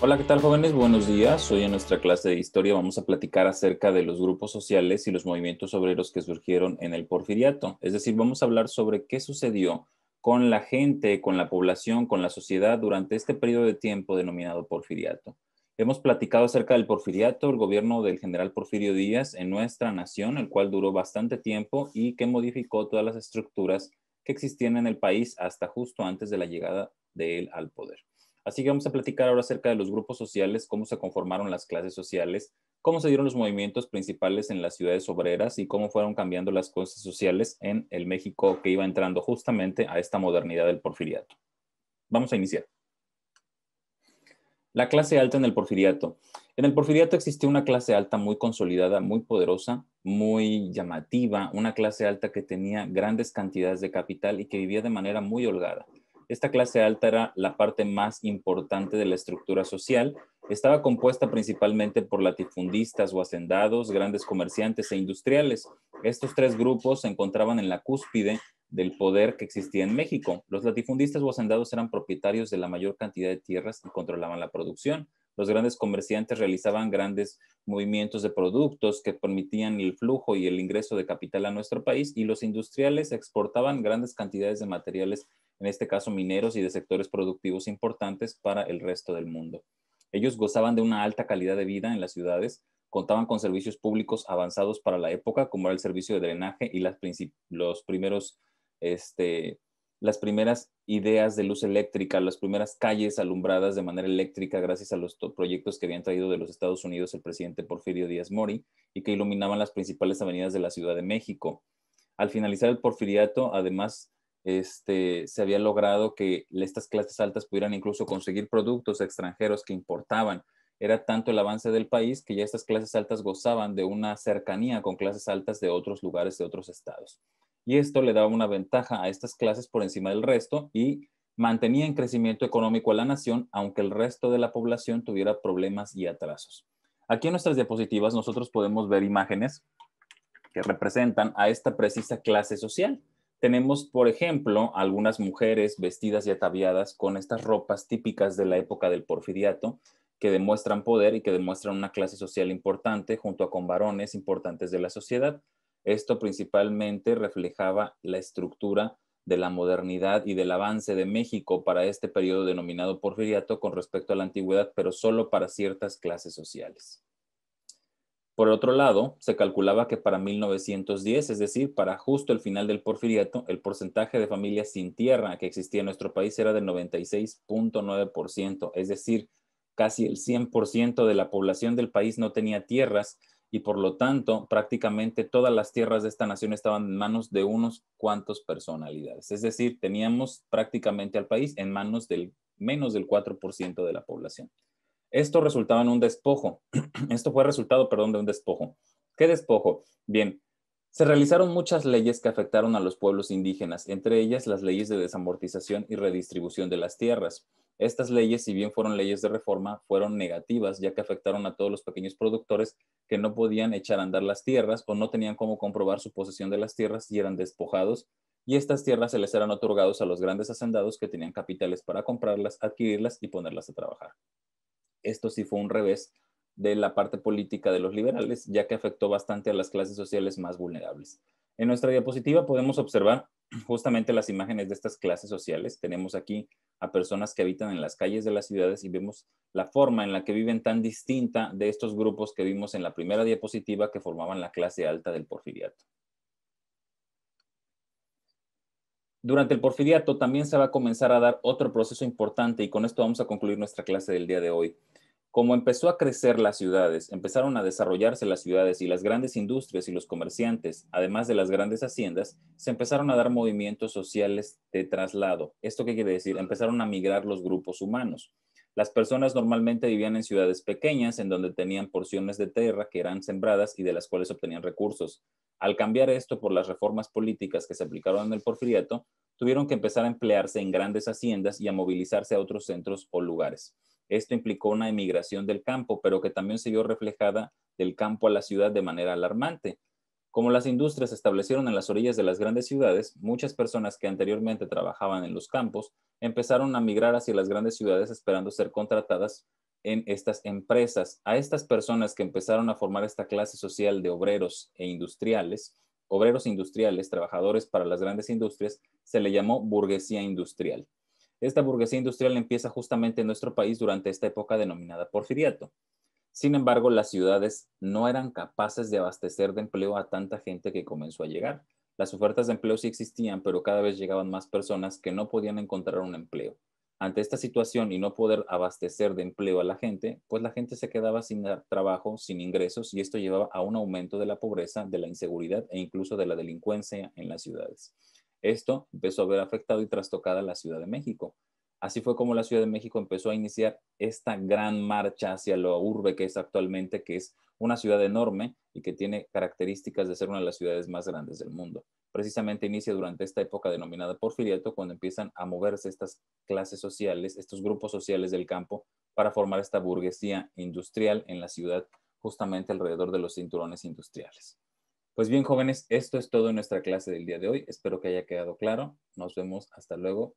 Hola, ¿qué tal jóvenes? Buenos días. Hoy en nuestra clase de historia vamos a platicar acerca de los grupos sociales y los movimientos obreros que surgieron en el porfiriato. Es decir, vamos a hablar sobre qué sucedió con la gente, con la población, con la sociedad durante este periodo de tiempo denominado porfiriato. Hemos platicado acerca del porfiriato, el gobierno del general Porfirio Díaz en nuestra nación, el cual duró bastante tiempo y que modificó todas las estructuras que existían en el país hasta justo antes de la llegada de él al poder. Así que vamos a platicar ahora acerca de los grupos sociales, cómo se conformaron las clases sociales, cómo se dieron los movimientos principales en las ciudades obreras y cómo fueron cambiando las cosas sociales en el México que iba entrando justamente a esta modernidad del porfiriato. Vamos a iniciar. La clase alta en el porfiriato. En el porfiriato existía una clase alta muy consolidada, muy poderosa, muy llamativa, una clase alta que tenía grandes cantidades de capital y que vivía de manera muy holgada. Esta clase alta era la parte más importante de la estructura social. Estaba compuesta principalmente por latifundistas o hacendados, grandes comerciantes e industriales. Estos tres grupos se encontraban en la cúspide del poder que existía en México. Los latifundistas o hacendados eran propietarios de la mayor cantidad de tierras y controlaban la producción. Los grandes comerciantes realizaban grandes movimientos de productos que permitían el flujo y el ingreso de capital a nuestro país y los industriales exportaban grandes cantidades de materiales en este caso mineros y de sectores productivos importantes para el resto del mundo. Ellos gozaban de una alta calidad de vida en las ciudades, contaban con servicios públicos avanzados para la época, como era el servicio de drenaje y las, los primeros, este, las primeras ideas de luz eléctrica, las primeras calles alumbradas de manera eléctrica gracias a los proyectos que habían traído de los Estados Unidos el presidente Porfirio Díaz Mori y que iluminaban las principales avenidas de la Ciudad de México. Al finalizar el porfiriato, además, este, se había logrado que estas clases altas pudieran incluso conseguir productos extranjeros que importaban. Era tanto el avance del país que ya estas clases altas gozaban de una cercanía con clases altas de otros lugares, de otros estados. Y esto le daba una ventaja a estas clases por encima del resto y mantenía en crecimiento económico a la nación, aunque el resto de la población tuviera problemas y atrasos. Aquí en nuestras diapositivas nosotros podemos ver imágenes que representan a esta precisa clase social tenemos, por ejemplo, algunas mujeres vestidas y ataviadas con estas ropas típicas de la época del porfiriato que demuestran poder y que demuestran una clase social importante junto a con varones importantes de la sociedad. Esto principalmente reflejaba la estructura de la modernidad y del avance de México para este periodo denominado porfiriato con respecto a la antigüedad, pero solo para ciertas clases sociales. Por otro lado, se calculaba que para 1910, es decir, para justo el final del porfiriato, el porcentaje de familias sin tierra que existía en nuestro país era del 96.9%, es decir, casi el 100% de la población del país no tenía tierras y por lo tanto prácticamente todas las tierras de esta nación estaban en manos de unos cuantos personalidades. Es decir, teníamos prácticamente al país en manos del menos del 4% de la población. Esto resultaba en un despojo. Esto fue resultado, perdón, de un despojo. ¿Qué despojo? Bien, se realizaron muchas leyes que afectaron a los pueblos indígenas, entre ellas las leyes de desamortización y redistribución de las tierras. Estas leyes, si bien fueron leyes de reforma, fueron negativas, ya que afectaron a todos los pequeños productores que no podían echar a andar las tierras o no tenían cómo comprobar su posesión de las tierras y eran despojados, y estas tierras se les eran otorgados a los grandes hacendados que tenían capitales para comprarlas, adquirirlas y ponerlas a trabajar esto sí fue un revés de la parte política de los liberales, ya que afectó bastante a las clases sociales más vulnerables. En nuestra diapositiva podemos observar justamente las imágenes de estas clases sociales. Tenemos aquí a personas que habitan en las calles de las ciudades y vemos la forma en la que viven tan distinta de estos grupos que vimos en la primera diapositiva que formaban la clase alta del porfiriato. Durante el porfiriato también se va a comenzar a dar otro proceso importante y con esto vamos a concluir nuestra clase del día de hoy. Como empezó a crecer las ciudades, empezaron a desarrollarse las ciudades y las grandes industrias y los comerciantes, además de las grandes haciendas, se empezaron a dar movimientos sociales de traslado. ¿Esto qué quiere decir? Empezaron a migrar los grupos humanos. Las personas normalmente vivían en ciudades pequeñas en donde tenían porciones de tierra que eran sembradas y de las cuales obtenían recursos. Al cambiar esto por las reformas políticas que se aplicaron en el porfiriato, tuvieron que empezar a emplearse en grandes haciendas y a movilizarse a otros centros o lugares. Esto implicó una emigración del campo, pero que también se vio reflejada del campo a la ciudad de manera alarmante. Como las industrias se establecieron en las orillas de las grandes ciudades, muchas personas que anteriormente trabajaban en los campos empezaron a migrar hacia las grandes ciudades esperando ser contratadas en estas empresas. A estas personas que empezaron a formar esta clase social de obreros e industriales, obreros industriales, trabajadores para las grandes industrias, se le llamó burguesía industrial. Esta burguesía industrial empieza justamente en nuestro país durante esta época denominada porfiriato. Sin embargo, las ciudades no eran capaces de abastecer de empleo a tanta gente que comenzó a llegar. Las ofertas de empleo sí existían, pero cada vez llegaban más personas que no podían encontrar un empleo. Ante esta situación y no poder abastecer de empleo a la gente, pues la gente se quedaba sin trabajo, sin ingresos, y esto llevaba a un aumento de la pobreza, de la inseguridad e incluso de la delincuencia en las ciudades. Esto empezó a ver afectado y trastocada la Ciudad de México. Así fue como la Ciudad de México empezó a iniciar esta gran marcha hacia lo urbe que es actualmente, que es una ciudad enorme y que tiene características de ser una de las ciudades más grandes del mundo. Precisamente inicia durante esta época denominada por porfiriato, cuando empiezan a moverse estas clases sociales, estos grupos sociales del campo, para formar esta burguesía industrial en la ciudad, justamente alrededor de los cinturones industriales. Pues bien, jóvenes, esto es todo en nuestra clase del día de hoy. Espero que haya quedado claro. Nos vemos hasta luego.